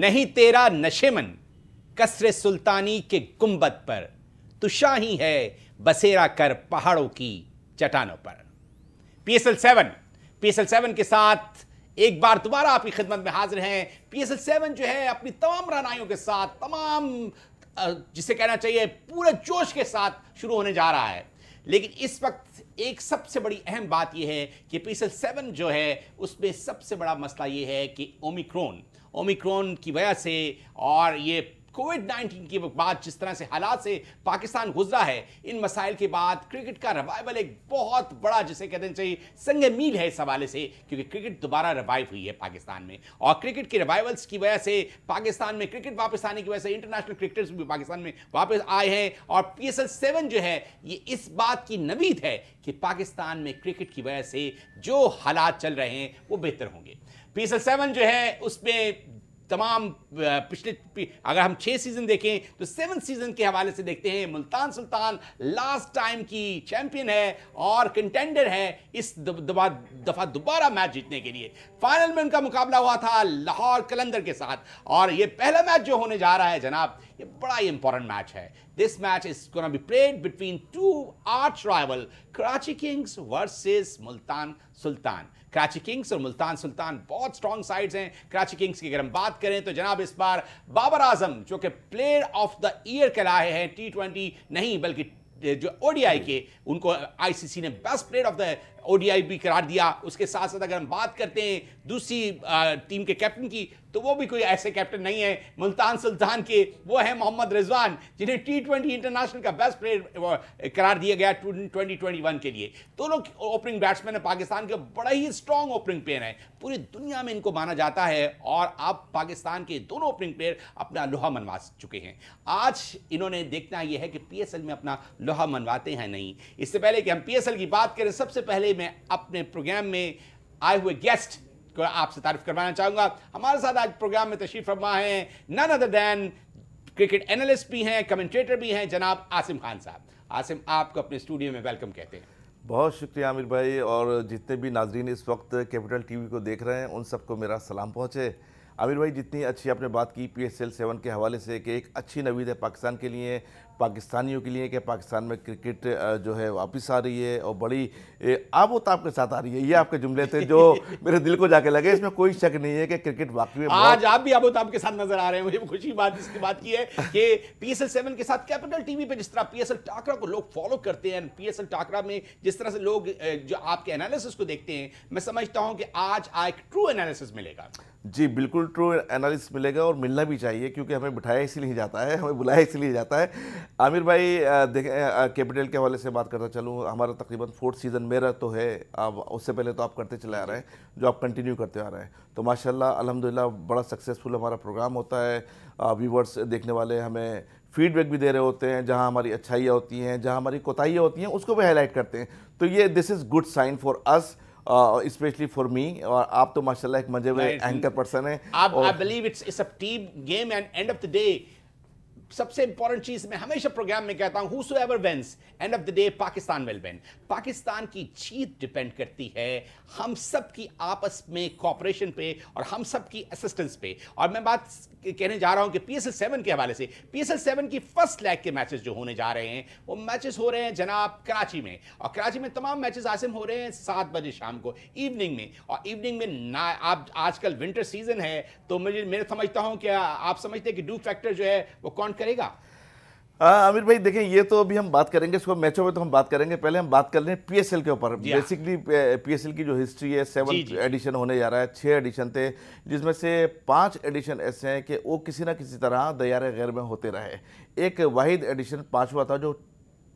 नहीं तेरा नशेमन कसर सुल्तानी के गुंबद पर तुषा ही है बसेरा कर पहाड़ों की चट्टानों पर पीएसएल सेवन पीएसएल सेवन के साथ एक बार दोबारा आपकी खिदमत में हाजिर हैं पीएसएल सेवन जो है अपनी तमाम रानाइयों के साथ तमाम जिसे कहना चाहिए पूरे जोश के साथ शुरू होने जा रहा है लेकिन इस वक्त एक सबसे बड़ी अहम बात यह है कि पीएसएल सेवन जो है उसमें सबसे बड़ा मसला यह है कि ओमिक्रोन ओमिक्रॉन की वजह से और ये कोविड नाइन्टीन के बाद जिस तरह से हालात से पाकिस्तान गुजरा है इन मसाइल के बाद क्रिकेट का रिवाइवल एक बहुत बड़ा जिसे कहते हैं चाहिए संग मील है इस हवाले से क्योंकि क्रिकेट दोबारा रिवाइव हुई है पाकिस्तान में और क्रिकेट के रिवाइवल्स की वजह से पाकिस्तान में क्रिकेट वापस आने की वजह से इंटरनेशनल क्रिकेटर्स भी पाकिस्तान में वापस आए हैं और पी एस जो है ये इस बात की नवीद है कि पाकिस्तान में क्रिकेट की वजह से जो हालात चल रहे हैं वो बेहतर होंगे पी सेवन जो है उसमें तमाम पिछले अगर हम छः सीज़न देखें तो सेवन सीज़न के हवाले से देखते हैं मुल्तान सुल्तान लास्ट टाइम की चैंपियन है और कंटेंडर है इस दफा दफा दोबारा मैच जीतने के लिए फाइनल में उनका मुकाबला हुआ था लाहौर कलंदर के साथ और ये पहला मैच जो होने जा रहा है जनाब ये बड़ा ही इंपॉर्टेंट मैच है this match is gonna be played between two arch rival Karachi Kings versus Multan Sultan Karachi Kings और मुल्तान सुल्तान बहुत स्ट्रॉन्ग साइड्स हैं कराची किंग्स की अगर हम बात करें तो जनाब इस बार बाबर आजम जो कि प्लेयर ऑफ द ईयर कहलाए हैं टी ट्वेंटी नहीं बल्कि जो ओडीआई के उनको आईसीसी ने best player of the ODI भी करार दिया उसके साथ साथ अगर हम बात करते हैं दूसरी टीम के कैप्टन की तो वो भी कोई ऐसे कैप्टन नहीं है मुल्तान सुल्तान के वो है मोहम्मद रिजवान जिन्हें टी ट्वेंटी इंटरनेशनल का बेस्ट प्लेयर करार दिया गया ट्वेंटी ट्वेंटी वन के लिए दोनों ओपनिंग बैट्समैन है पाकिस्तान के बड़ा ही स्ट्रॉन्ग ओपनिंग प्लेयर है पूरी दुनिया में इनको माना जाता है और अब पाकिस्तान के दोनों ओपनिंग प्लेयर अपना लोहा मनवा चुके हैं आज इन्होंने देखना यह है कि पी में अपना लोहा मनवाते हैं नहीं इससे पहले कि हम पी की बात करें सबसे पहले मैं अपने प्रोग्राम में आए हुए गेस्ट को आपसे तारीफ करवाना चाहूंगा हमारे साथ आज प्रोग्राम में तशरीफ रमा है none other than cricket analyst भी हैं कमेंटेटर भी हैं जनाब आसिम खान साहब आसिम आपको अपने स्टूडियो में वेलकम कहते हैं बहुत शुक्रिया आमिर भाई और जितने भी नाजरीन इस वक्त कैपिटल टीवी को देख रहे हैं उन सबको मेरा सलाम पहुँचे आमिर भाई जितनी अच्छी आपने बात की पी एस सेवन के हवाले से कि एक अच्छी नवीद है पाकिस्तान के लिए पाकिस्तानियों के लिए कि पाकिस्तान में क्रिकेट जो है वापस आ रही है और बड़ी आबोताब के साथ आ रही है ये आपके जुमले थे जो मेरे दिल को जाके लगे इसमें कोई शक नहीं है कि क्रिकेट वाकई में आज आप भी आबोताब के साथ नजर आ रहे हैं मुझे खुशी बात इसकी बात की है कि पी एस सेवन के साथ कैपिटल टीवी पे जिस तरह पी एस एल टाकरा को लोग फॉलो करते हैं पी एस एल में जिस तरह से लोग जो आपके एनालिसिस को देखते हैं मैं समझता हूँ कि आज एक ट्रू एनालिसिस मिलेगा जी बिल्कुल ट्रू एनालिस्ट मिलेगा और मिलना भी चाहिए क्योंकि हमें बिठाया इसीलिए जाता है हमें बुलाया इसीलिए जाता है आमिर भाई देखें कैपिटल के हवाले से बात करता चलूँ हमारा तकरीबन फोर्थ सीज़न मेरा तो है अब उससे पहले तो आप करते चले आ रहे हैं जो आप कंटिन्यू करते आ रहे हैं तो माशाल्लाह अलहमदिल्ला बड़ा सक्सेसफुल हमारा प्रोग्राम होता है व्यूवर्स देखने वाले हमें फीडबैक भी दे रहे होते हैं जहाँ हमारी अच्छाइयाँ होती हैं जहाँ हमारी कोताहियाँ होती हैं उसको भी हाईलाइट करते हैं तो ये this is good sign for us specially for me और आप तो माशाल्लाह एक मजे हुए एंकर पर्सन है I believe it's it's a team game and end of the day सबसे इंपॉर्टेंट चीज मैं हमेशा प्रोग्राम में कहता हूं ever wins end of the day Pakistan will win Pakistan की जीत डिपेंड करती है हम सब की आपस में कॉपरेशन पे और हम सब की असिस्टेंस पे और मैं बात कहने जा रहा हूं कि पीएसएल सेवन के हवाले से पीएसएल सेवन की फर्स्ट लैग के मैचेस जो होने जा रहे हैं वो मैचेस हो रहे हैं जनाब कराची में और कराची में तमाम मैचेस आसिम हो रहे हैं सात बजे शाम को इवनिंग में और इवनिंग में ना आप आजकल विंटर सीजन है तो मुझे मैं समझता हूं कि आप समझते हैं कि डू फैक्टर जो है वो कौन करेगा आमिर हाँ, भाई देखें ये तो अभी हम बात करेंगे इसको मैचों में तो हम बात करेंगे पहले हम बात कर लें पीएसएल के ऊपर बेसिकली पीएसएल हाँ। की जो हिस्ट्री है सेवन एडिशन होने जा रहा है छः एडिशन थे जिसमें से पांच एडिशन ऐसे हैं कि वो किसी ना किसी तरह दया गैर में होते रहे एक वाहिद एडिशन पाँचवा था जो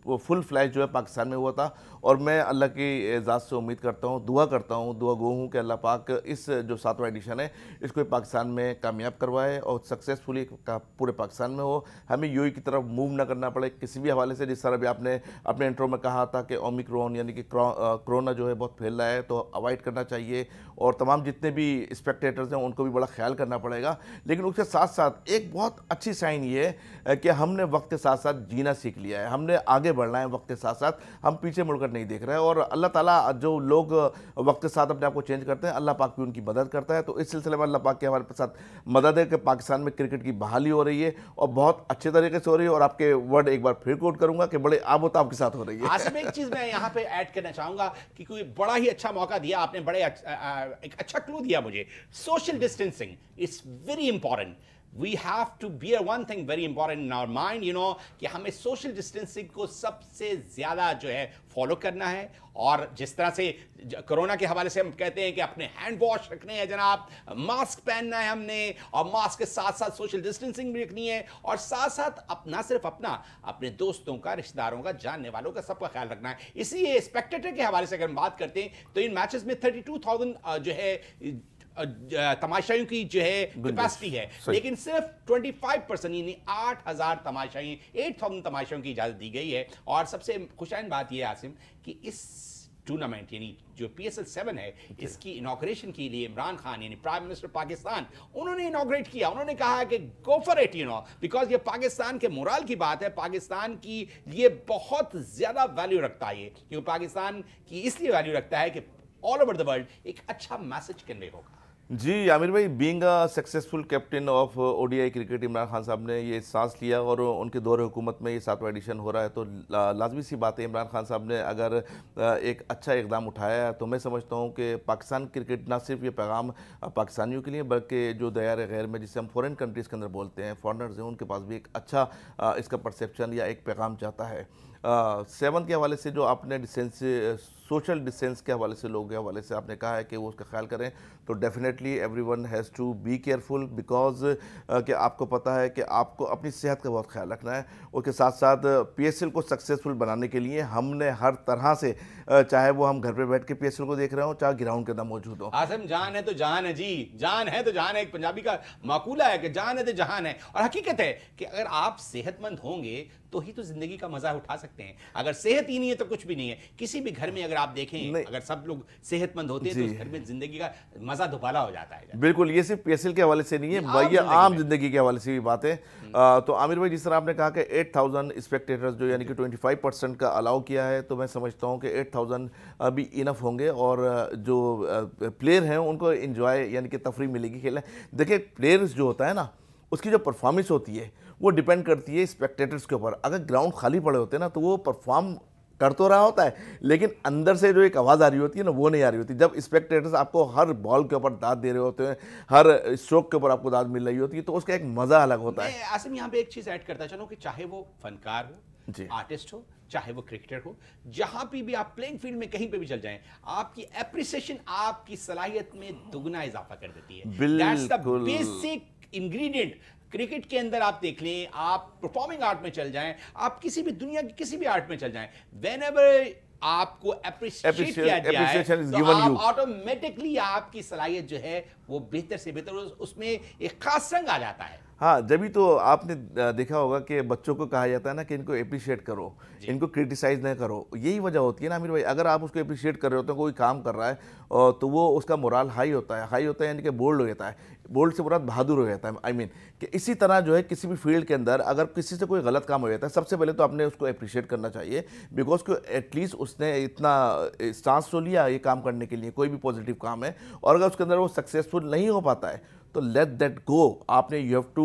वो फुल फ्लैश जो है पाकिस्तान में हुआ था और मैं अल्लाह की एजाज़ से उम्मीद करता हूँ दुआ करता हूँ दुआ गो हूँ कि अल्लाह पाक इस जो सातवां एडिशन है इसको पाकिस्तान में कामयाब करवाए और सक्सेसफुली पूरे पाकिस्तान में हो हमें यू की तरफ मूव ना करना पड़े किसी भी हवाले से जिस तरह भी आपने अपने इंटरव्यू में कहा था कि ओमिक्रोन यानी कि कोरोना जो है बहुत फैल रहा है तो अवॉइड करना चाहिए और तमाम जितने भी स्पेक्टेटर्स हैं उनको भी बड़ा ख्याल करना पड़ेगा लेकिन उसके साथ साथ एक बहुत अच्छी साइन ये है कि हमने वक्त के साथ साथ जीना सीख लिया है हमने आगे बढ़ना है वक्त के साथ साथ हम पीछे मुड़कर नहीं देख रहे हैं और अल्लाह ताला जो लोग वक्त के साथ अपने आप को चेंज करते हैं अल्लाह पाक भी उनकी मदद करता है तो इस सिलसिले में अल्लाह पाक की हमारे साथ मदद है कि पाकिस्तान में क्रिकेट की बहाली हो रही है और बहुत अच्छे तरीके से हो रही है और आपके वर्ड एक बार फिर कोट करूंगा कि बड़े आबोताब के साथ हो रही है एक चीज़ मैं यहाँ पे ऐड करना चाहूँगा कि कोई बड़ा ही अच्छा मौका दिया आपने बड़े अच्छा, एक अच्छा क्लू दिया मुझे social distancing it's very important we have to bear one thing very important in our mind you know कि हमें सोशल डिस्टेंसिंग को सबसे ज़्यादा जो है फॉलो करना है और जिस तरह से कोरोना के हवाले से हम कहते हैं कि अपने हैंड वॉश रखने हैं जनाब मास्क पहनना है हमने और मास्क के साथ साथ सोशल डिस्टेंसिंग भी रखनी है और साथ साथ अपना सिर्फ अपना अपने दोस्तों का रिश्तेदारों का जानने वालों का सबका ख्याल रखना है इसलिए स्पेक्टेटर के हवाले से अगर हम बात करते हैं तो इन मैचेस में थर्टी जो है तमाशाइयों की जो है कैपेसिटी है लेकिन सिर्फ 25 परसेंट यानी आठ हजार तमाशाई एट थाउजेंड तमाशाइयों की इजाज़त दी गई है और सबसे खुशाइन बात यह आसिम कि इस टूर्नामेंट यानी जो पी एस एल सेवन है इसकी इनाग्रेशन के लिए इमरान खान यानी प्राइम मिनिस्टर पाकिस्तान उन्होंने इनाग्रेट किया उन्होंने कहा कि go for it you know because ये पाकिस्तान के मोरल की बात है पाकिस्तान की लिए बहुत ज़्यादा वैल्यू रखता है ये क्योंकि पाकिस्तान की इसलिए वैल्यू रखता है कि ऑल ओवर द वर्ल्ड एक अच्छा मैसेज कन्वे होगा जी आमिर भाई being successful captain of ODI cricket Imran Khan साहब ने ये सांस लिया और उनके दौर हुकूमत में ये सातवा एडिशन हो रहा है तो लाजमी सी बात है इमरान खान साहब ने अगर uh, एक अच्छा इकदाम उठाया है तो मैं समझता हूँ कि पाकिस्तान क्रिकेट ना सिर्फ ये पैगाम uh, पाकिस्तानियों के लिए बल्कि जो दया गैर में जिसे हम फॉरन कंट्रीज़ के अंदर बोलते हैं फॉरनर्स हैं उनके पास भी एक अच्छा uh, इसका परसप्शन या एक पैगाम जाता है सेवन के हवाले से जो आपने डिस्टेंस सोशल डिस्टेंस के हवाले से लोगों के हवाले से आपने कहा है कि वो उसका ख्याल करें तो definitely every one has to be careful because कि आपको पता है कि आपको अपनी सेहत का बहुत ख्याल रखना है उसके साथ साथ पी एस एल को सक्सेसफुल बनाने के लिए हमने हर तरह से चाहे वो हम घर पर बैठ के पी एस एल को देख रहे हों चाहे ग्राउंड के अंदर मौजूद हों आसम जान है तो जान है जी जान है तो जान है एक पंजाबी का माकूला है कि जान है तो जहान है और हकीकत है कि अगर आप सेहतमंद होंगे तो ही तो ज़िंदगी का मज़ा उठा सकते सकते हैं अगर सेहत ही नहीं है तो कुछ भी नहीं है किसी भी घर में अगर आप देखें अगर सब लोग सेहतमंद होते हैं तो घर में जिंदगी का मजा दुबाला हो जाता है बिल्कुल ये सिर्फ पी के हवाले से नहीं है ये आम जिंदगी के हवाले से भी बात है हम्म। तो आमिर भाई जिस तरह आपने कहा कि एट थाउजेंड स्पेक्टेटर्स जो यानी कि ट्वेंटी फाइव परसेंट का अलाउ किया है तो मैं समझता हूँ कि एट थाउजेंड अभी इनफ होंगे और जो प्लेयर हैं उनको इन्जॉय यानी कि तफरी मिलेगी खेला देखिए प्लेयर्स जो होता है ना उसकी जो परफॉर्मेंस होती है वो डिपेंड करती है स्पेक्टेटर्स के ऊपर अगर ग्राउंड खाली पड़े होते हैं ना तो वो परफॉर्म कर तो रहा होता है लेकिन अंदर से जो एक आवाज़ आ रही होती है ना वो नहीं आ रही होती जब स्पेक्टेटर्स आपको हर बॉल के ऊपर दाद दे रहे होते हैं हर स्ट्रोक के ऊपर आपको दाद मिल रही होती है तो उसका एक मज़ा अलग होता है आसिम यहाँ पे एक चीज़ ऐड करता चलो कि चाहे वो फनकार हो आर्टिस्ट हो चाहे वो क्रिकेटर हो जहां पे भी आप प्लेइंग फील्ड में कहीं पे भी चल जाएं आपकी एप्रिसिएशन आपकी सलाहियत में दुगना इजाफा कर देती है बेसिक इंग्रेडिएंट क्रिकेट के अंदर आप देख लें आप परफॉर्मिंग आर्ट में चल जाएं आप किसी भी दुनिया की किसी भी आर्ट में चल जाएं वेन एवर आपको अप्रिशिएट किया जाए तो आप ऑटोमेटिकली आपकी सलाहियत जो है वो बेहतर से बेहतर उसमें एक खास रंग आ जाता है हाँ जब भी तो आपने देखा होगा कि बच्चों को कहा जाता है ना कि इनको अप्रिशिएट करो इनको क्रिटिसाइज ना करो यही वजह होती है ना आमिर भाई अगर आप उसको अप्रिशिएट कर रहे होते हैं कोई काम कर रहा है तो वो उसका मोराल हाई होता है हाई होता है यानी कि बोल्ड हो जाता है बोल्ड से मुराद बहादुर हो जाता है आई I मीन mean, कि इसी तरह जो है किसी भी फील्ड के अंदर अगर किसी से कोई गलत काम हो जाता है सबसे पहले तो आपने उसको अप्रिशिएट करना चाहिए बिकॉज को एटलीस्ट उसने इतना स्टांस तो लिया ये काम करने के लिए कोई भी पॉजिटिव काम है और अगर उसके अंदर वो सक्सेसफुल नहीं हो पाता है तो लेट दैट गो आपने you have to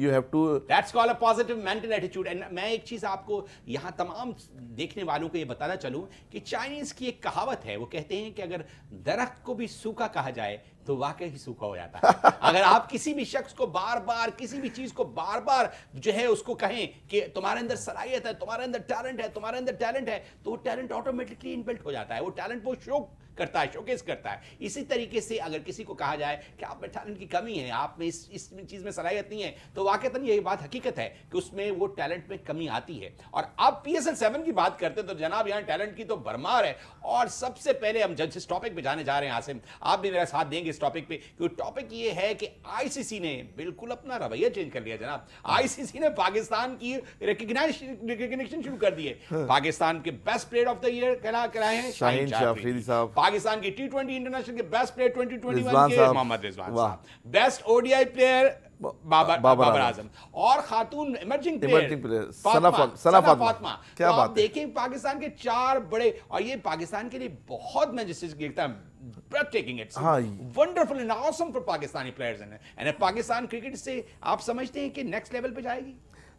you have to that's call a positive mental attitude and मैं एक चीज़ आपको यहाँ तमाम देखने वालों को ये बताना चलूँ कि चाइनीज़ की एक कहावत है वो कहते हैं कि अगर दरख्त को भी सूखा कहा जाए तो वाकई ही सूखा हो जाता है अगर आप किसी भी शख्स को बार बार किसी भी चीज़ को बार बार जो है उसको कहें कि तुम्हारे अंदर सलाहियत है तुम्हारे अंदर टैलेंट है तुम्हारे अंदर टैलेंट है तो वो टैलेंट ऑटोमेटिकली इनबिल्ट हो जाता है वो टैलेंट वो शौक करता है शोकेस करता है इसी तरीके से अगर किसी को कहा जाए कि आप में टैलेंट की कमी है आप में इस इस चीज़ में सलाहियत नहीं है तो वाकता यही बात हकीकत है कि उसमें वो टैलेंट में कमी आती है और आप पी एस एल सेवन की बात करते तो जनाब यहाँ टैलेंट की तो भरमार है और सबसे पहले हम जज इस टॉपिक पर जाने जा रहे हैं आसिम आप भी मेरा साथ देंगे इस टॉपिक पर क्योंकि टॉपिक ये है कि आई ने बिल्कुल अपना रवैया चेंज कर लिया जनाब आई ने पाकिस्तान की रिकग्निशन शुरू कर दी है हाँ। पाकिस्तान के best player of the year कहलाए हैं शाहिन शाफरी साहब पाकिस्तान की टी ट्वेंटी इंटरनेशनल के best player twenty twenty Mohammad Rizwan साहब best ODI player Babar Babar Azam और खातून इमर्जिंग प्लेयर फातमा क्या तो देखें पाकिस्तान के चार बड़े और ये पाकिस्तान के लिए बहुत मैं देखता wonderful and awesome for Pakistani players and Pakistan cricket से आप समझते हैं कि नेक्स्ट लेवल पे जाएगी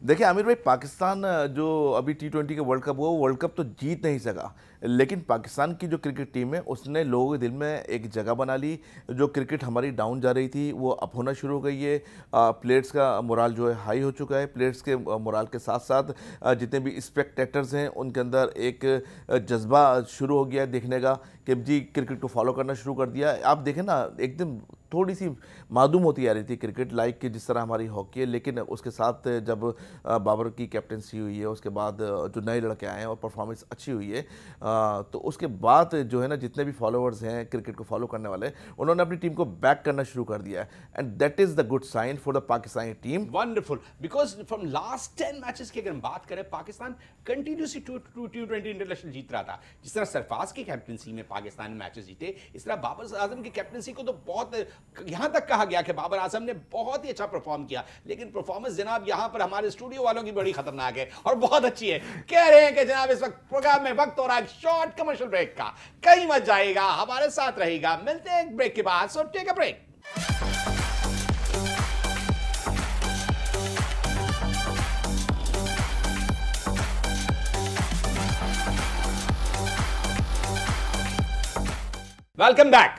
देखिए आमिर भाई पाकिस्तान जो अभी टी ट्वेंटी वर्ल्ड कप हुआ वर्ल्ड कप तो जीत नहीं सका लेकिन पाकिस्तान की जो क्रिकेट टीम है उसने लोगों के दिल में एक जगह बना ली जो क्रिकेट हमारी डाउन जा रही थी वो अप होना शुरू हो गई है प्लेयर्स का मोराल जो है हाई हो चुका है प्लेयर्स के मोराल के साथ साथ जितने भी स्पेक्टेटर्स हैं उनके अंदर एक जज्बा शुरू हो गया है देखने का कि जी क्रिकेट को फॉलो करना शुरू कर दिया आप देखें ना एकदम थोड़ी सी मादूम होती आ रही थी क्रिकेट लाइक कि जिस तरह हमारी हॉकी है लेकिन उसके साथ जब बाबर की कैप्टनसी हुई है उसके बाद जो नए लड़के आए हैं और परफॉर्मेंस अच्छी हुई है आ, तो उसके बाद जो है ना जितने भी फॉलोअर्स हैं क्रिकेट को फॉलो करने वाले उन्होंने अपनी टीम को बैक करना शुरू कर दिया है and that is the good sign for the Pakistani team wonderful because from last ten matches की अगर हम बात करें Pakistan continuously two two T twenty international जीत रहा था जिस तरह सरफाज की कैप्टनसी में पाकिस्तान मैचेस जीते इस तरह बाबर आजम की कैप्टनसी को तो बहुत यहाँ तक कहा गया कि बाबर आजम ने बहुत ही अच्छा परफॉर्म किया लेकिन परफॉर्मेंस जनाब यहाँ पर हमारे स्टूडियो वालों की बड़ी खतरनाक है और बहुत अच्छी है कह रहे हैं कि जनाब इस वक्त प्रोग्राम में वक्त और आज शॉर्ट कमर्शियल ब्रेक का कहीं मत जाएगा हमारे साथ रहेगा मिलते हैं ब्रेक के बाद so take a break welcome back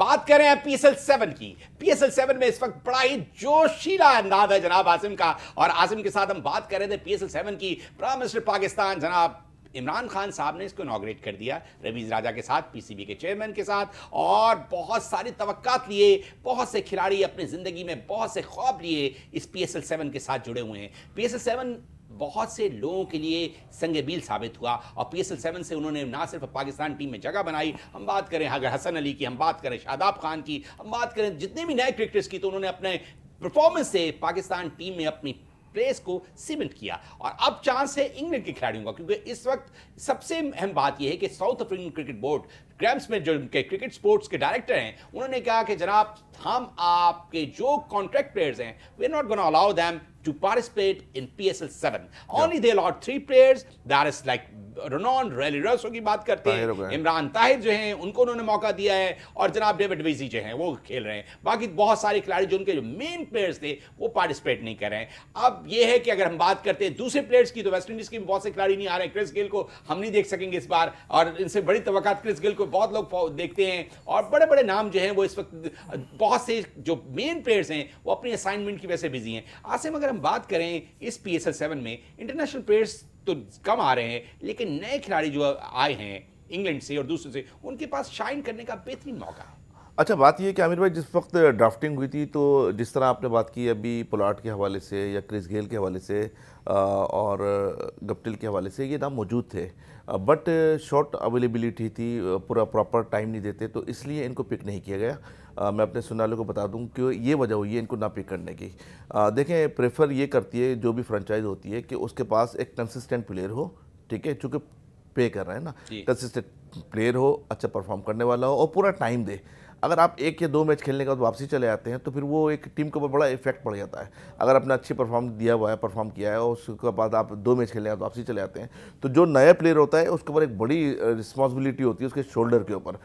बात करें हैं पीएसएल सेवन की पीएसएल सेवन में इस वक्त बड़ा ही जोशीला अंदाज है जनाब आसिम का और आसिम के साथ हम बात कर रहे थे पीएसएल सेवन की प्राइम मिनिस्टर पाकिस्तान जनाब इमरान खान साहब ने इसको इनाग्रेट कर दिया रवीज राजा के साथ पीसीबी के चेयरमैन के साथ और बहुत सारी तवक्त लिए बहुत से खिलाड़ी अपनी ज़िंदगी में बहुत से ख्वाब लिए इस पी एस एल सेवन के साथ जुड़े हुए हैं पी एस एल सेवन बहुत से लोगों के लिए संग साबित हुआ और पी एस एल सेवन से उन्होंने ना सिर्फ पाकिस्तान टीम में जगह बनाई हम बात करें अगर हसन अली की हम बात करें शादाब खान की हम बात करें जितने भी नए क्रिकेटर्स की तो उन्होंने अपने परफॉर्मेंस से पाकिस्तान टीम में अपनी प्लेस को सीमेंट किया और अब चांस है इंग्लैंड के खिलाड़ियों का क्योंकि इस वक्त सबसे अहम बात यह है कि साउथ अफ्रीकन क्रिकेट बोर्ड ग्रैम्स में जो उनके क्रिकेट स्पोर्ट्स के डायरेक्टर हैं उन्होंने कहा कि जनाब हम आपके जो कॉन्ट्रैक्ट प्लेयर्स हैं वे not gonna allow them to participate in P S L seven only they allot three players that is like Rilee Rossouw की बात करते हैं इमरान ताहिर जो हैं उनको उन्होंने मौका दिया है और जनाब डेविड वेजी जो हैं वो खेल रहे हैं बाकी बहुत सारे खिलाड़ी जो उनके जो मेन प्लेयर्स थे वो पार्टिसिपेट नहीं कर रहे हैं अब ये है कि अगर हम बात करते हैं दूसरे प्लेयर्स की तो वेस्ट इंडीज की बहुत से खिलाड़ी नहीं आ रहे क्रिस गिल को हम नहीं देख सकेंगे इस बार और इनसे बड़ी तो क्रिस गिल को बहुत लोग देखते हैं और बड़े बड़े नाम जो हैं वो इस वक्त बहुत से जो मेन प्लेयर्स हैं वो अपनी असाइनमेंट की वजह से बिजी हैं आसिम अगर हम बात करें इस पी एस में इंटरनेशनल प्लेयर्स तो कम आ रहे हैं लेकिन नए खिलाड़ी जो आए हैं इंग्लैंड से और दूसरे से उनके पास शाइन करने का बेहतरीन मौका है अच्छा बात यह कि आमिर भाई जिस वक्त ड्राफ्टिंग हुई थी तो जिस तरह आपने बात की अभी पोलाट के हवाले से या क्रिस गेल के हवाले से और गप्टिल के हवाले से ये नाम मौजूद थे बट शॉर्ट अवेलेबिलिटी थी पूरा प्रॉपर टाइम नहीं देते तो इसलिए इनको पिक नहीं किया गया आ, मैं अपने सुनने वालों को बता दूं कि ये वजह हुई है इनको ना पिक करने की आ, देखें प्रेफर ये करती है जो भी फ्रेंचाइज होती है कि उसके पास एक कंसिस्टेंट प्लेयर हो ठीक है चूँकि पे कर रहे हैं ना कंसिस्टेंट प्लेयर हो अच्छा परफॉर्म करने वाला हो और पूरा टाइम दे अगर आप एक या दो मैच खेलने के बाद वापसी चले आते हैं तो फिर वो एक टीम के ऊपर बड़ा इफेक्ट पड़ जाता है अगर आपने अच्छी परफॉर्म दिया हुआ है परफॉर्म किया है और उसके बाद आप दो मैच खेलने के बाद वापसी चले आते हैं तो जो नया प्लेयर होता है उसके ऊपर एक बड़ी रिस्पॉन्सिबिलिटी होती है उसके शोल्डर के ऊपर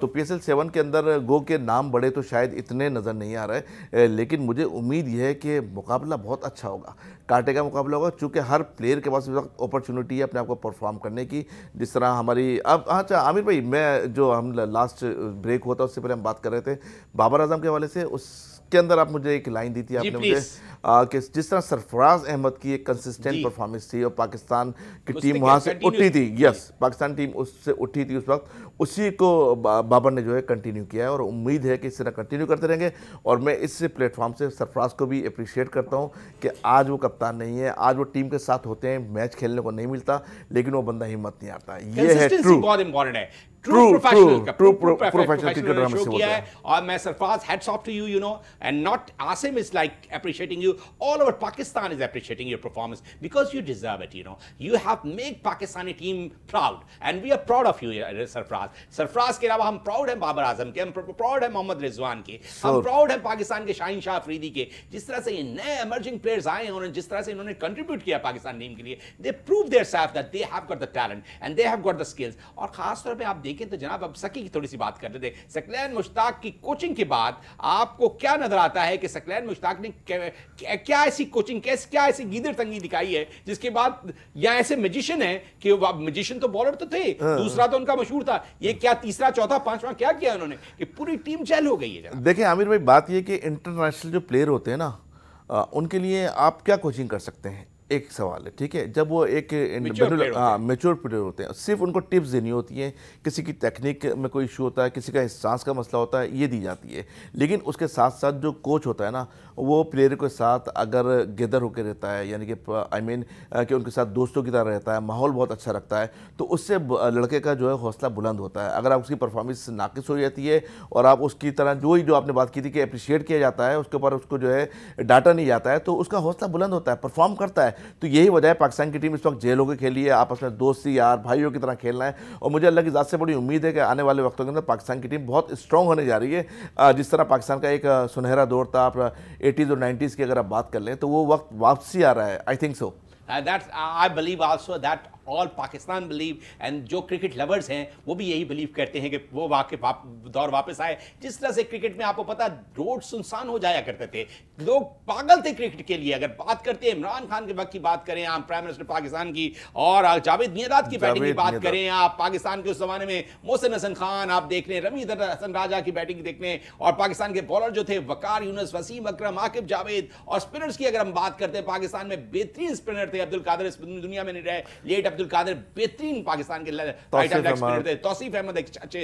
तो पी एस एल सेवन के अंदर गो के नाम बड़े तो शायद इतने नज़र नहीं आ रहे लेकिन मुझे उम्मीद यह है कि मुकाबला बहुत अच्छा होगा कांटे का मुकाबला होगा चूँकि हर प्लेयर के पास वक्त अपॉर्चुनिटी है अपने आप को परफॉर्म करने की जिस तरह हमारी अब हाँ, अच्छा आमिर भाई मैं जो हम लास्ट ब्रेक हुआ था उससे पहले हम बात कर रहे थे बाबर आजम के हवाले से उस के अंदर आप मुझे एक लाइन दी थी आपने मुझे आ, कि जिस तरह सरफराज अहमद की एक कंसिस्टेंट परफॉर्मेंस थी और पाकिस्तान की टीम वहाँ से उठी थी यस पाकिस्तान टीम उससे उठी थी उस वक्त उसी को बाबर ने जो है कंटिन्यू किया है और उम्मीद है कि इस तरह कंटिन्यू करते रहेंगे और मैं इस प्लेटफॉर्म से सरफराज को भी अप्रिशिएट करता हूँ कि आज वो कप्तान नहीं है आज वो टीम के साथ होते हैं मैच खेलने को नहीं मिलता लेकिन वो बंदा हिम्मत नहीं आता ये है ट्रू बहुत इंपॉर्टेंट है true professional true professional cricket drama se hota heads up to you you know and not asim is like appreciating you all over pakistan is appreciating your performance because you deserve it you know you have made pakistani team proud and we are proud of you uh, sarfaz sarfaz ke alawa hum proud of babar azam ke hum proud of mohammad rizwan ke hum proud of pakistan ke Shine shah afridi jis tarah se ye naye emerging players aaye aur jis tarah se inhone contribute kiya pakistan team ke liye they prove themselves that they have got the talent and they have got the skills aur khas taur pe aap dekh लेकिन तो जनाब अब सकी की थोड़ी सी बात करते थे सकलैन मुश्ताक की कोचिंग के बाद आपको क्या नजर आता है कि सकलैन मुश्ताक ने क्या, क्या ऐसी कोचिंग कैसे क्या ऐसी गीदर तंगी दिखाई है जिसके बाद या ऐसे मजिशियन है कि मजिशियन तो बॉलर तो थे हाँ। दूसरा तो उनका मशहूर था ये क्या तीसरा चौथा पांचवा क्या किया उन्होंने कि पूरी टीम चैल हो गई है देखिए आमिर भाई बात यह कि इंटरनेशनल जो प्लेयर होते हैं ना उनके लिए आप क्या कोचिंग कर सकते हैं एक सवाल है ठीक है जब वो एक हाँ मेच्योर प्लेयर होते हैं सिर्फ उनको टिप्स देनी होती हैं किसी की टेक्निक में कोई इशू होता है किसी का सांस का मसला होता है ये दी जाती है लेकिन उसके साथ साथ जो कोच होता है ना वो प्लेयर के साथ अगर गेदर होकर रहता है यानी कि आई मीन कि उनके साथ दोस्तों की तरह रहता है माहौल बहुत अच्छा रखता है तो उससे लड़के का जो है हौसला बुलंद होता है अगर आप उसकी परफॉर्मेंस नाकस हो जाती है और आप उसकी तरह जो ही जो आपने बात की थी कि अप्रिशिएट किया जाता है उसके ऊपर उसको जो है डाटा नहीं जाता है तो उसका हौसला बुलंद होता है परफॉर्म करता है तो यही वजह है पाकिस्तान की टीम इस वक्त जेल होकर खेली है आपस में दोस्ती यार भाइयों की तरह खेलना है और मुझे अल्लाह की ज़्यादा से बड़ी उम्मीद है कि आने वाले वक्तों के अंदर पाकिस्तान की टीम बहुत स्ट्रॉग होने जा रही है जिस तरह पाकिस्तान का एक सुनहरा दौर था आप एटीज़ और नाइन्टीज़ की अगर आप बात कर लें तो वो वक्त वापसी आ रहा है I think so that I believe also that all Pakistan believe and जो क्रिकेट लवर्स हैं वो भी यही बिलीव करते हैं कि वो वाकई वाप, दौर वापस आए जिस तरह से क्रिकेट में आपको पता रोड सुनसान हो जाया करते थे लोग पागल थे क्रिकेट के लिए अगर बात करते हैं इमरान खान के वक्त की बात करें आप प्राइम मिनिस्टर पाकिस्तान की और जावेद मियादाद की बैटिंग की बात करें आप पाकिस्तान के उस जमाने में मोहसिन हसन खान आप देख लें रमी हसन राजा की बैटिंग देख लें और पाकिस्तान के बॉलर जो थे वकार यूनस वसीम अक्रम आकिब जावेद और स्पिनर्स की अगर हम बात करते हैं पाकिस्तान में बेहतरीन स्पिनर थे अब्दुल कादर इस दुनिया में नहीं रहे लेट अब्दुल कादिर बेहतरीन पाकिस्तान के राइट हैंड स्पिनर थे तौसीफ अहमद एक अच्छे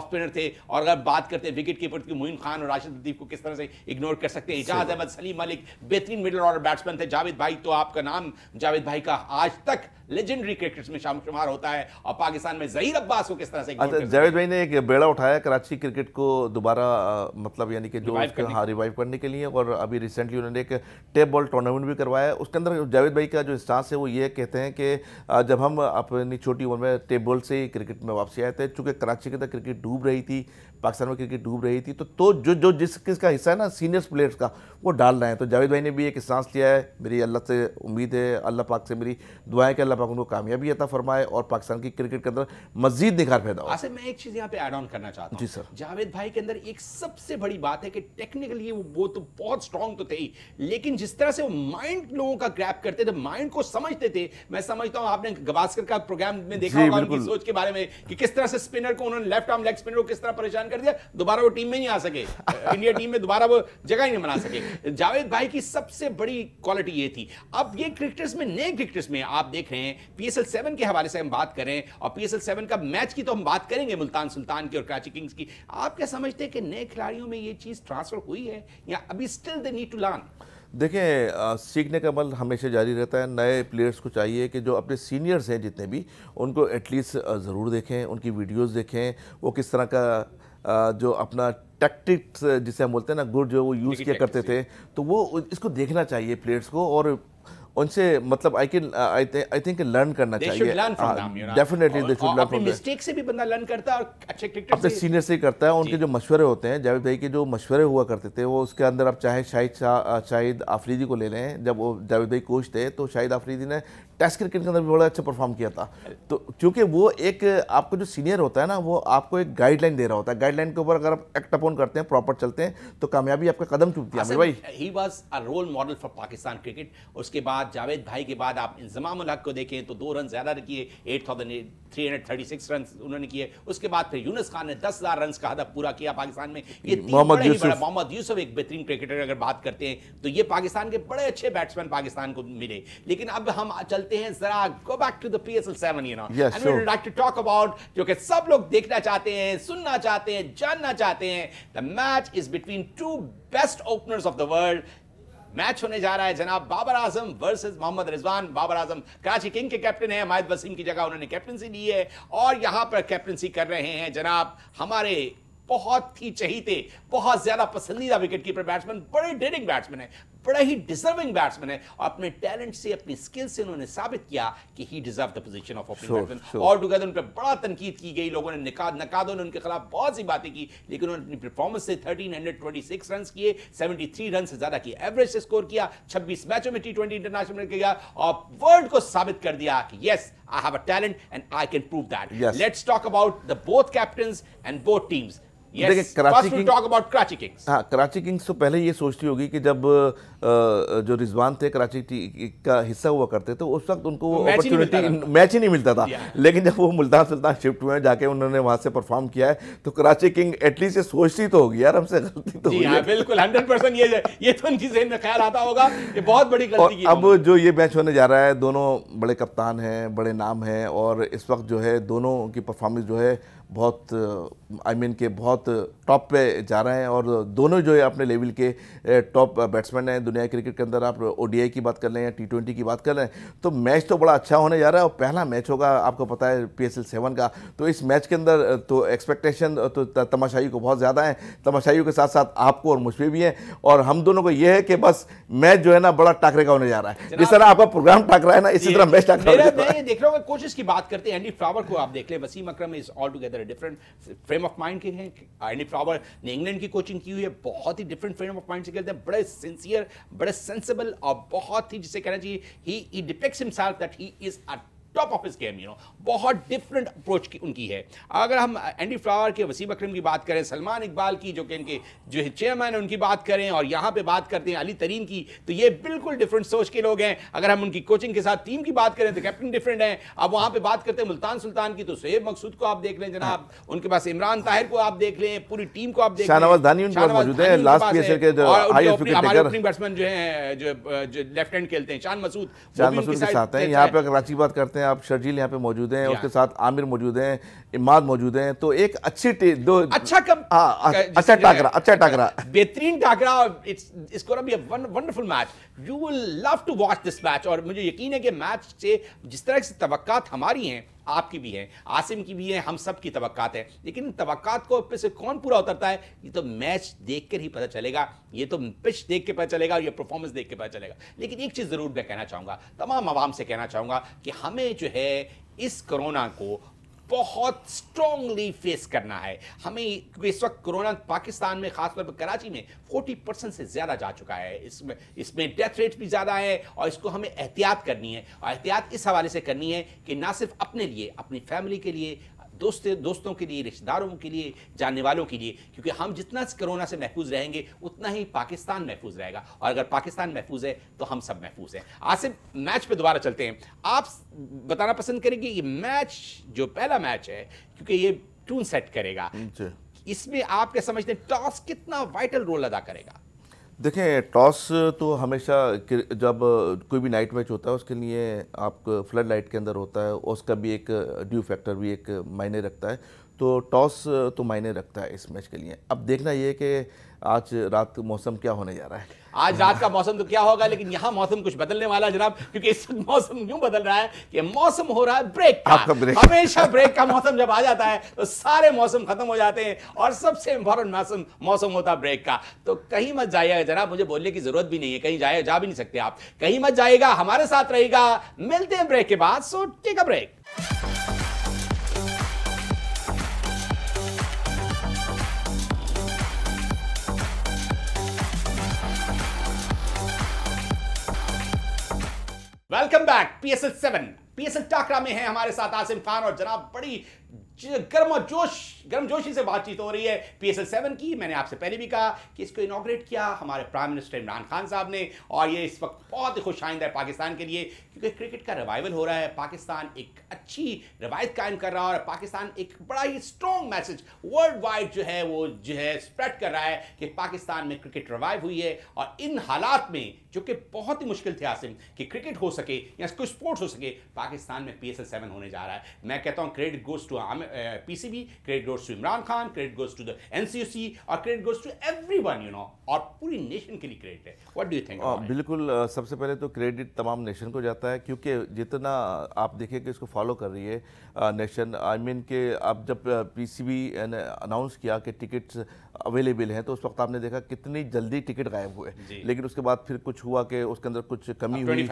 ऑफ स्पिनर थे और अगर बात करते हैं विकेट कीपर की मुहिम खान और राशिद लतीफ को किस तरह से इग्नोर कर सकते हैं इजाज अहमद सलीम मलिक बेहतरीन मिडल ऑर्डर बैट्समैन थे जावेद भाई तो आपका नाम जावेद भाई का आज तक लेजेंडरी क्रिकेटर्स में शाम शुमार होता है और पाकिस्तान में जहीर अब्बास को किस तरह से अच्छा जावेद भाई ने एक बेड़ा उठाया कराची क्रिकेट को दोबारा मतलब यानी कि जो हाँ रिवाइव करने के लिए और अभी रिसेंटली उन्होंने एक टेप बॉल टूर्नामेंट भी करवाया उसके अंदर जावेद भाई का जो स्टांस है वो ये कहते हैं कि जब हम अपनी छोटी उम्र में टेबल से क्रिकेट में वापसी आए थे चूँकि कराची के अंदर क्रिकेट डूब रही थी पाकिस्तान में क्रिकेट डूब रही थी तो तो जो जो जिस किसका हिस्सा है ना सीनियर्स प्लेयर्स का वो डाल रहे हैं तो जावेद भाई ने भी एक सांस लिया है मेरी अल्लाह से उम्मीद है अल्लाह पाक से मेरी दुआएं कि अल्लाह पाक उनको कामयाबी अता फरमाए और पाकिस्तान की क्रिकेट के अंदर मजीद निखार पैदा हो मैं एक चीज़ यहाँ पे एड ऑन करना चाहता हूँ जी सर जावेद भाई के अंदर एक सबसे बड़ी बात है कि टेक्निकली वो तो बहुत स्ट्रांग तो थे ही लेकिन जिस तरह से वो माइंड लोगों का ग्रैप करते थे माइंड को समझते थे मैं समझता हूँ आपने गवास्कर का प्रोग्राम में देखा सोच के बारे में कि किस तरह से स्पिनर को उन्होंने लेफ्ट आर्म लेग स्पिनर को किस तरह परेशान कर दिया दोबारा वो टीम में नहीं आ सके इंडिया टीम में दोबारा वो जगह ही नहीं बना सके जावेद भाई की सबसे बड़ी क्वालिटी ये थी अब ये क्रिकेटर्स में नए क्रिकेटर्स में आप देख रहे हैं पीएसएल सेवन के हवाले से हम बात करें और पीएसएल सेवन का मैच की तो हम बात करेंगे मुल्तान सुल्तान की और कराची किंग्स की आप क्या समझते हैं कि नए खिलाड़ियों में ये चीज़ ट्रांसफर हुई है या अभी still they need to learn देखें सीखने का अमल हमेशा जारी रहता है नए प्लेयर्स को चाहिए कि जो अपने सीनियर्स हैं जितने भी उनको एटलीस्ट ज़रूर देखें उनकी वीडियोस देखें वो किस तरह का जो अपना टैक्टिक्स जिसे हम बोलते हैं ना गुड जो वो यूज़ किया करते थे तो वो इसको देखना चाहिए प्लेयर्स को और उनसे मतलब I can I think learn करना they चाहिए definitely they should learn from mistake से भी बंदा लर्न करता है और अच्छे क्रिकेटर अपने सीनियर से करता है उनके जो मशवरे होते हैं जावेद भाई के जो मशवरे हुआ करते थे वो उसके अंदर आप चाहे शाहिद शाहिद आफरीदी को ले लें जब वो जावेद भाई कोच थे तो शाहिद आफरीदी ने टेस्ट क्रिकेट के अंदर भी बड़ा अच्छा परफॉर्म किया था तो क्योंकि वो एक आपको जो सीनियर होता है ना वो आपको एक गाइडलाइन दे रहा होता है गाइडलाइन के ऊपर अगर आप एक्ट अपॉन करते हैं प्रॉपर चलते हैं तो कामयाबी आपका कदम चुपती है भाई he was a role model for Pakistan cricket उसके बाद जावेद भाई के बाद आप इंजमाम हक को देखें तो दो रन ज़्यादा किए eight thousand three hundred thirty six run उन्होंने किए उसके बाद फिर यूनस खान ने दस हज़ार रन का हदफ पूरा किया पाकिस्तान में ये मोहम्मद यूसुफ एक बेहतरीन क्रिकेटर अगर बात करते हैं तो ये पाकिस्तान के बड़े अच्छे बैट्समैन पाकिस्तान को मिले लेकिन अब हम चलते चलते हैं जरा go back to the S L seven you know and like to talk about जो कि सब लोग देखना चाहते हैं सुनना चाहते हैं जानना चाहते हैं the match is between two best openers of the world match होने जा रहा है जनाब बाबर आजम वर्सेस मोहम्मद रिजवान बाबर आजम कराची किंग के कैप्टन है माहिद वसीम की जगह उन्होंने कैप्टनसी ली है और यहां पर कैप्टनसी कर रहे हैं जनाब हमारे बहुत ही चहीते बहुत ज्यादा पसंदीदा विकेट कीपर बैट्समैन बड़े डेडिंग बैट्समैन है बड़ा ही डिजर्विंग बैट्समैन है और अपने टैलेंट से अपनी स्किल से उन्होंने साबित किया कि he deserve the position of opening batsman और टुगेदर उन पर बड़ा तनकीद की गई लोगों ने निकाद नकादों ने उनके खिलाफ बहुत सी बातें की लेकिन उन्होंने अपनी परफॉर्मेंस से thirteen hundred twenty six run किए सेवेंटी थ्री रन से ज्यादा की एवरेज स्कोर किया छब्बीस मैचों में टी ट्वेंटी इंटरनेशनल गया और वर्ल्ड को साबित कर दिया कि yes I have a talent and I can prove that let's talk about the both captain and both teams Yes. देखें Karachi Kings talk about Karachi Kings हाँ कराची किंग्स तो पहले ये सोचती होगी कि जब जो रिजवान थे कराची का हिस्सा हुआ करते थे तो उस वक्त उनको अपॉर्चुनिटी मैच ही नहीं मिलता था लेकिन जब वो मुल्तान सुल्तान शिफ्ट हुए जाके उन्होंने वहाँ से परफॉर्म किया है तो कराची किंग एटलीस्ट ये सोचती तो होगी यार हमसे गलती तो होगी हाँ, बिल्कुल हंड्रेड परसेंट ये ये तो उनकी जहन में ख्याल आता होगा ये बहुत बड़ी गलती की अब जो ये मैच होने जा रहा है दोनों बड़े कप्तान हैं बड़े नाम हैं और इस वक्त जो है दोनों की परफॉर्मेंस जो है बहुत आई I मीन mean के बहुत टॉप पे जा रहे हैं और दोनों जो है अपने लेवल के टॉप बैट्समैन हैं दुनिया क्रिकेट के अंदर आप ओडीआई की बात कर रहे हैं टी ट्वेंटी की बात कर रहे हैं तो मैच तो बड़ा अच्छा होने जा रहा है और पहला मैच होगा आपको पता है पी एस सेवन का तो इस मैच के अंदर तो एक्सपेक्टेशन तो तमाशाई को बहुत ज़्यादा है तमाशाइयों के साथ साथ आपको और मुझ पर भी हैं और हम दोनों को यह है कि बस मैच जो है ना बड़ा टाकरे का होने जा रहा है जिस तरह आपका प्रोग्राम टाक रहा है ना इसी तरह मैच टाकर देख रहा हूँ कोशिश की बात करते हैं एंडी फ्लावर को आप देख ले Wasim Akram is all together ज़रा डिफरेंट फ्रेम ऑफ माइंड के हैं आर्नी फ्लावर ने इंग्लैंड की कोचिंग की हुई है बहुत ही डिफरेंट फ्रेम ऑफ माइंड से खेलते हैं बड़े सिंसियर बड़े सेंसेबल और बहुत ही जिसे कहना चाहिए he depicts himself that he is a top of his game you know बहुत डिफरेंट अप्रोच की उनकी है अगर हम एंडी फ्लावर के वसीम अक्रम की बात करें सलमान इकबाल की जो कि इनके जो है चेयरमैन है उनकी बात करें और यहाँ पे बात करते हैं अली तरीन की तो ये बिल्कुल डिफरेंट सोच के लोग हैं अगर हम उनकी कोचिंग के साथ टीम की बात करें तो कैप्टन डिफरेंट है अब वहाँ पर बात करते हैं मुल्तान सुल्तान की तो सोहेब मकसूद को आप देख लें जनाब हाँ। उनके पास इमरान ताहिर को आप देख लें पूरी टीम को आप देख लें बैट्समैन जो है लेफ्ट हैंड खेलते हैं चांद मसूद शान मसूद के साथ हैं यहाँ पे कराची बात करते हैं हैं आप शर्जील यहाँ पे मौजूद हैं उसके साथ आमिर मौजूद हैं इमाद मौजूद हैं तो एक अच्छी दो अच्छा कम हाँ अच्छा टाकरा अच्छा टाकरा बेहतरीन टाकरा इट्स इसको wonderful match you will love to watch this match और मुझे यकीन है कि मैच से जिस तरह से तो हमारी हैं आपकी भी है आसिम की भी है हम सब की तो है लेकिन तवक्त को पे से कौन पूरा उतरता है ये तो मैच देख कर ही पता चलेगा ये तो पिच देख के पता चलेगा और ये परफॉर्मेंस देख के पता चलेगा लेकिन एक चीज़ ज़रूर मैं कहना चाहूँगा तमाम आवाम से कहना चाहूँगा कि हमें जो है इस कोरोना को बहुत स्ट्रांगली फेस करना है हमें इस वक्त कोरोना पाकिस्तान में खासतौर पर कराची में 40 परसेंट से ज़्यादा जा चुका है इसमें इसमें डेथ रेट भी ज़्यादा है और इसको हमें एहतियात करनी है और एहतियात इस हवाले से करनी है कि ना सिर्फ अपने लिए अपनी फैमिली के लिए दोस्त दोस्तों के लिए रिश्तेदारों के लिए जानने वालों के लिए क्योंकि हम जितना कोरोना से महफूज रहेंगे उतना ही पाकिस्तान महफूज रहेगा और अगर पाकिस्तान महफूज है तो हम सब महफूज हैं आसिफ मैच पे दोबारा चलते हैं आप बताना पसंद करेंगे ये मैच जो पहला मैच है क्योंकि ये टून सेट करेगा इसमें आपके समझते हैं टॉस कितना वाइटल रोल अदा करेगा देखें टॉस तो हमेशा जब कोई भी नाइट मैच होता है उसके लिए आप फ्लड लाइट के अंदर होता है उसका भी एक ड्यू फैक्टर भी एक मायने रखता है तो टॉस तो मायने रखता है इस मैच के लिए अब देखना ये है कि आज रात मौसम क्या होने जा रहा है आज रात का मौसम तो क्या होगा लेकिन यहाँ मौसम कुछ बदलने वाला है जनाब क्योंकि इस मौसम क्यों बदल रहा है कि मौसम हो रहा है ब्रेक का ब्रेक। हमेशा ब्रेक का मौसम जब आ जाता है तो सारे मौसम खत्म हो जाते हैं और सबसे इंपॉर्टेंट मौसम मौसम होता है ब्रेक का तो कहीं मत जाइएगा जनाब मुझे बोलने की जरूरत भी नहीं है कहीं जाए जा भी नहीं सकते आप कहीं मत जाएगा हमारे साथ रहेगा मिलते हैं ब्रेक के बाद so take a break welcome back PSL seven PSL टाकरा में है हमारे साथ आसिम खान और जनाब बड़ी गर्मा जोश गर्मजोशी से बातचीत हो रही है पी एस एल सेवन की मैंने आपसे पहले भी कहा कि इसको इनाग्रेट किया हमारे प्राइम मिनिस्टर इमरान खान साहब ने और ये इस वक्त बहुत ही खुश आइंदा है पाकिस्तान के लिए क्योंकि क्रिकेट का रिवाइवल हो रहा है पाकिस्तान एक अच्छी रिवायत कायम कर रहा है और पाकिस्तान एक बड़ा ही स्ट्रॉन्ग मैसेज वर्ल्ड वाइड जो है वो जो है स्प्रेड कर रहा है कि पाकिस्तान में क्रिकेट रिवाइव हुई है और इन हालात में जो कि बहुत ही मुश्किल थे आसिम कि क्रिकेट हो सके या कोई स्पोर्ट्स हो सके पाकिस्तान में पी एस एल सेवन होने जा रहा है मैं कहता हूँ credit goes to P C B credit goes to Imran Khan, credit goes to the NCC और uh, credit goes to everyone, you know, और पूरी नेशन के लिए क्रेडिट है व्हाट डू यू थिंक बिल्कुल uh, सबसे पहले तो क्रेडिट तमाम नेशन को जाता है क्योंकि जितना आप देखें कि इसको फॉलो कर रही है नेशन आई मीन के आप जब पीसीबी uh, ने अनाउंस किया कि टिकट्स अवेलेबल हैं तो उस वक्त आपने देखा कितनी जल्दी टिकट गायब हुए लेकिन उसके बाद फिर कुछ हुआ कि उसके अंदर कुछ कमी हुई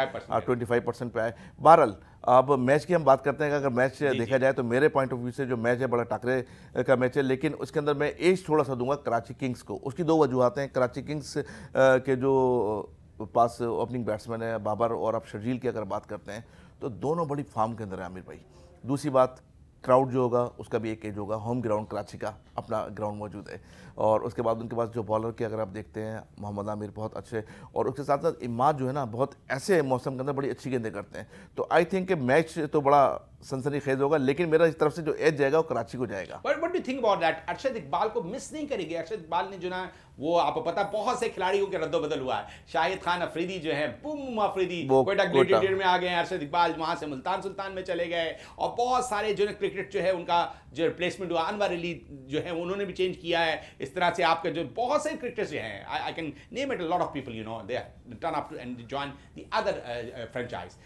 ट्वेंटी फाइव परसेंट पे आए बहरल अब मैच की हम बात करते हैं अगर मैच देखा जाए तो मेरे पॉइंट ऑफ व्यू से जो मैच है बड़ा टाकरे का मैच है लेकिन उसके अंदर मैं एज थोड़ा सा दूंगा कराची किंग्स को उसकी दो वजूहतें हैं कराची किंग्स के जो पास ओपनिंग बैट्समैन है बाबर और अब शर्जील की अगर बात करते हैं तो दोनों बड़ी फार्म के अंदर है आमिर भाई दूसरी बात क्राउड जो होगा उसका भी एक एज होगा होम ग्राउंड कराची का अपना ग्राउंड मौजूद है और उसके बाद उनके पास जो बॉलर के अगर आप देखते हैं मोहम्मद आमिर बहुत अच्छे और उसके साथ साथ इमाद जो है ना बहुत ऐसे मौसम के अंदर बड़ी अच्छी गेंदें करते हैं तो आई थिंक कि मैच तो बड़ा सनसनी खेज होगा लेकिन मेरा इस तरफ से जो एज जाएगा वो कराची को जाएगा but what do think about that Akshat Iqbal को मिस नहीं करेगी अक्षत इकबाल ने जो ना वो आपको पता बहुत से खिलाड़ियों के रद्दोबदल हुआ है शाहिद खान अफरीदी जो है पुम अफरीदी कोटा ग्रेटर में आ गए अरशद इकबाल वहां से मुल्तान सुल्तान में चले गए और बहुत सारे जो क्रिकेट जो है उनका जो रिप्लेसमेंट हुआ अनवर अली जो है उन्होंने भी चेंज किया है इस इस तरह से आपके जो बहुत से क्रिकेटर्स हैं I can name it lot of people you know they turn up and join the other franchise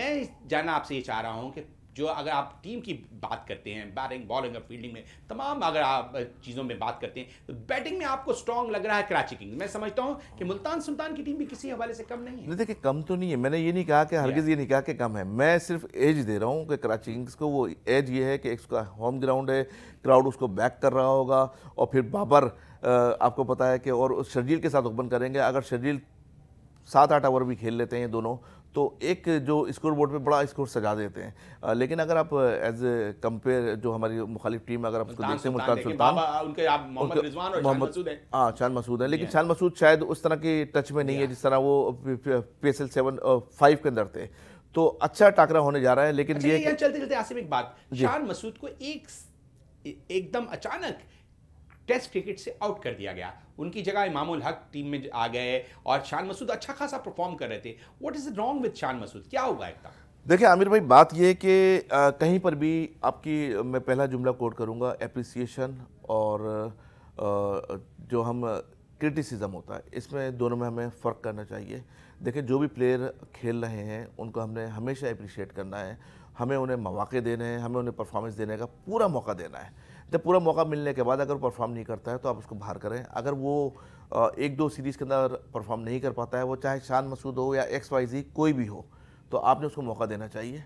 मैं जानना आपसे ये चाह रहा हूँ कि जो अगर आप टीम की बात करते हैं बैटिंग बॉलिंग और फील्डिंग में तमाम अगर आप चीज़ों में बात करते हैं तो बैटिंग में आपको स्ट्रांग लग रहा है कराची किंग्स मैं समझता हूँ कि मुल्तान सुल्तान की टीम भी किसी हवाले से कम नहीं है देखिए कम तो नहीं है मैंने ये नहीं कहा कि हरगिज़ ये नहीं कहा कि कम है मैं सिर्फ एज दे रहा हूँ कि कराची किंग्स को वो एज ये है कि उसका होम ग्राउंड है क्राउड उसको बैक कर रहा होगा और फिर बाबर आपको पता है कि और शर्जील के साथ ओपन करेंगे अगर शर्जील सात आठ ओवर भी खेल लेते हैं दोनों तो एक जो स्कोर बोर्ड पे बड़ा स्कोर सजा देते हैं आ, लेकिन अगर आप एज ए कंपेयर जो हमारी मुखालिफ टीम अगर आप उसको देखते हैं मुल्तान सुल्तान मोहम्मद हाँ शान मसूद हैं लेकिन शान मसूद शायद उस तरह के टच में नहीं है जिस तरह वो P S L seven five के अंदर थे तो अच्छा टाकरा होने जा रहा है लेकिन अच्छा, ये चलते चलते आसिम एक बात शान मसूद को एक एकदम अचानक टेस्ट क्रिकेट से आउट कर दिया गया उनकी जगह इमामुल हक टीम में आ गए और शान मसूद अच्छा खासा परफॉर्म कर रहे थे वॉट इज़ रॉन्ग विद शान मसूद क्या हुआ एकदम देखिए आमिर भाई बात यह कि कहीं पर भी आपकी मैं पहला जुमला कोट करूँगा एप्रिसिएशन और आ, जो हम क्रिटिसिज्म होता है इसमें दोनों में हमें फ़र्क करना चाहिए देखिए जो भी प्लेयर खेल रहे हैं उनको हमने हमेशा अप्रिशिएट करना है हमें उन्हें मौाक़े देने हैं हमें उन्हें परफॉर्मेंस देने का पूरा मौका देना है जब पूरा मौका मिलने के बाद अगर परफॉर्म नहीं करता है तो आप उसको बाहर करें अगर वो एक दो सीरीज़ के अंदर परफॉर्म नहीं कर पाता है वो चाहे शान मसूद हो या एक्स वाई जी कोई भी हो तो आपने उसको मौका देना चाहिए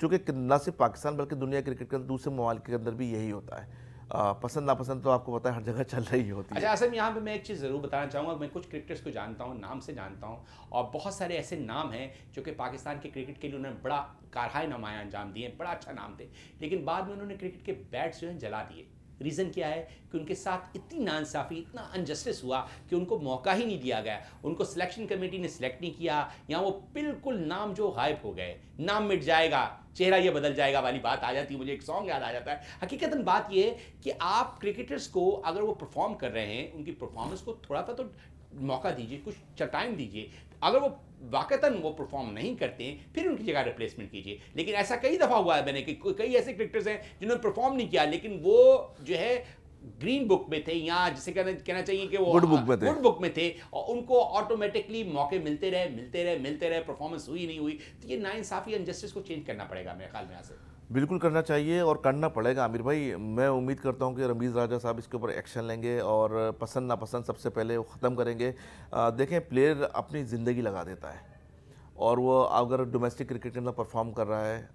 चूँकि न सिर्फ पाकिस्तान बल्कि दुनिया क्रिकेट के अंदर दूसरे ममालिक के अंदर भी यही होता है पसंद नापसंद तो आपको पता है हर जगह चल रही होती अच्छा, है अच्छा आसम यहाँ पे मैं एक चीज़ ज़रूर बताना चाहूँगा मैं कुछ क्रिकेटर्स को जानता हूँ नाम से जानता हूँ और बहुत सारे ऐसे नाम हैं जो कि पाकिस्तान के क्रिकेट के लिए उन्होंने बड़ा कारहाय नुमाया अंजाम दिए बड़ा अच्छा नाम थे लेकिन बाद में उन्होंने क्रिकेट के बैट्स जो हैं जला दिए रीज़न क्या है कि उनके साथ इतनी नासाफ़ी इतना अनजस्टिस हुआ कि उनको मौका ही नहीं दिया गया उनको सिलेक्शन कमेटी ने सिलेक्ट नहीं किया या वो बिल्कुल नाम जो गायब हो गए नाम मिट जाएगा चेहरा ये बदल जाएगा वाली बात आ जाती है मुझे एक सॉन्ग याद आ जाता है हकीकतन बात ये कि आप क्रिकेटर्स को अगर वो परफॉर्म कर रहे हैं उनकी परफॉर्मेंस को थोड़ा सा तो मौका दीजिए कुछ टाइम दीजिए अगर वो वाकता वो परफॉर्म नहीं करते फिर उनकी जगह रिप्लेसमेंट कीजिए लेकिन ऐसा कई दफ़ा हुआ है मैंने कि कई ऐसे क्रिक्टर्स हैं जिन्होंने परफॉर्म नहीं किया लेकिन वो जो है ग्रीन बुक में थे या जिसे कहना कहना चाहिए कि वो गुड बुक में थे गुड बुक में थे और उनको ऑटोमेटिकली मौके मिलते रहे मिलते रहे मिलते रहे परफॉर्मेंस हुई नहीं हुई तो ये ना इंसाफी अनजस्टिस को चेंज करना पड़ेगा मेरे ख्याल में यहाँ से बिल्कुल करना चाहिए और करना पड़ेगा आमिर भाई मैं उम्मीद करता हूं कि रमीज़ राजा साहब इसके ऊपर एक्शन लेंगे और पसंद नापसंद सबसे पहले वो ख़त्म करेंगे आ, देखें प्लेयर अपनी ज़िंदगी लगा देता है और वो अगर डोमेस्टिक क्रिकेट के अंदर परफॉर्म कर रहा है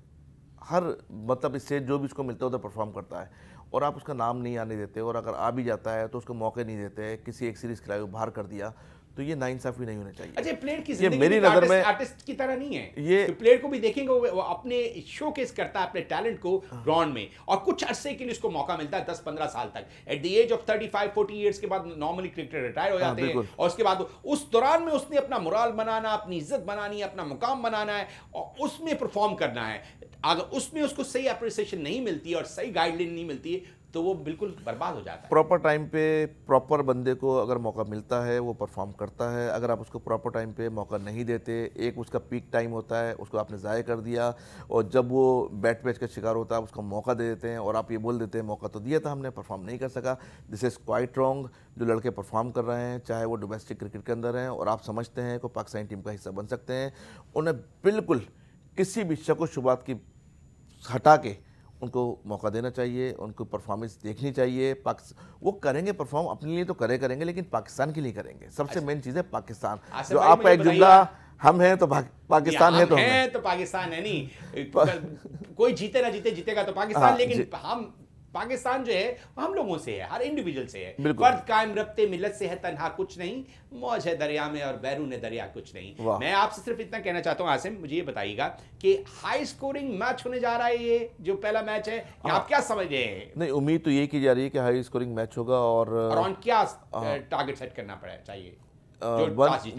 हर मतलब स्टेज जो भी उसको मिलता है उधर परफॉर्म करता है और आप उसका नाम नहीं आने देते और अगर आ भी जाता है तो उसको मौके नहीं देते किसी एक सीरीज़ खिलाड़ी बाहर कर दिया तो ये नाइंसाफी नहीं होना चाहिए अच्छा प्लेयर की जिंदगी मेरी नजर में आर्टिस्ट की तरह नहीं है ये तो प्लेयर को भी देखेंगे वो अपने शोकेस करता है अपने टैलेंट को ग्राउंड हाँ। में और कुछ अरसे के लिए उसको मौका मिलता है 10 15 साल तक at the age of 35 40 years के बाद नॉर्मली क्रिकेटर रिटायर हो हाँ, जाते हैं और उसके बाद उस दौरान में उसने अपना मुराल बनाना अपनी इज्जत बनानी अपना मुकाम बनाना है और उसमें परफॉर्म करना है अगर उसमें उसको सही अप्रिसिएशन नहीं मिलती और सही गाइडलाइन नहीं मिलती तो वो बिल्कुल बर्बाद हो जाता है प्रॉपर टाइम पे प्रॉपर बंदे को अगर मौका मिलता है वो परफॉर्म करता है अगर आप उसको प्रॉपर टाइम पे मौका नहीं देते एक उसका पीक टाइम होता है उसको आपने ज़ाय कर दिया और जब वो बैट पैच का शिकार होता है उसका उसको मौका दे देते हैं और आप ये बोल देते हैं मौका तो दिया था हमने परफॉर्म नहीं कर सका दिस इज़ क्वाइट रॉन्ग जो लड़के परफॉर्म कर रहे हैं चाहे वो डोमेस्टिक क्रिकेट के अंदर हैं और आप समझते हैं कि पाकिस्तानी टीम का हिस्सा बन सकते हैं उन्हें बिल्कुल किसी भी शक व शुबात की हटा के उनको मौका देना चाहिए उनको परफॉर्मेंस देखनी चाहिए वो करेंगे परफॉर्म अपने लिए तो करे करेंगे लेकिन पाकिस्तान के लिए करेंगे सबसे मेन अच्छा। चीज़ है पाकिस्तान जो आपका एक जुमला हम हैं तो पाकिस्तान है तो हैं तो पाकिस्तान है नहीं कोई जीते ना जीते जीतेगा तो पाकिस्तान हाँ, लेकिन हम पाकिस्तान जो है हम लोगों से है हर इंडिविजुअल से है फर्द कायम रखते मिलत से है तनहा कुछ नहीं मौज है दरिया में और बैरून है दरिया कुछ नहीं मैं आपसे सिर्फ इतना कहना चाहता हूँ आसिम मुझे ये बताइएगा कि हाई स्कोरिंग मैच होने जा रहा है ये जो पहला मैच है हाँ। आप क्या समझ रहे हैं नहीं उम्मीद तो ये की जा रही है कि हाई स्कोरिंग मैच होगा और ऑन क्या टारगेट हाँ। सेट uh, करना पड़ा चाहिए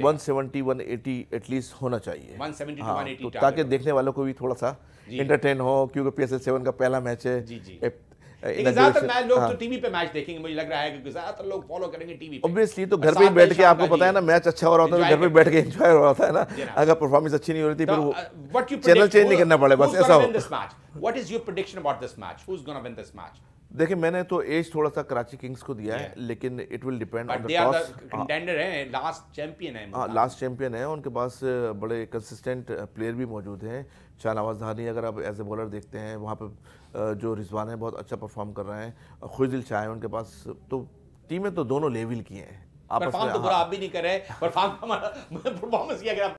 one seventy one eighty at least होना चाहिए हाँ, तो ताकि देखने वालों को भी थोड़ा सा इंटरटेन हो क्योंकि पी एस एल सेवन का पहला मैच है तो, हाँ। तो, अच्छा तो uh, एज तो थोड़ा सा कराची किंग्स को दिया है लेकिन it will depend last champion है उनके पास uh, बड़े कंसिस्टेंट प्लेयर uh, भी मौजूद हैं शाहनवाज धानी अगर आप एज ए बॉलर देखते हैं वहाँ पर जो रिजवान है बहुत अच्छा परफॉर्म कर रहे हैं खुजिल शाह उनके पास तो टीमें तो दोनों लेवल की हैं आप तो हाँ। आप भी नहीं कर रहे परफॉर्म तो हमारा परफॉर्मेंस अगर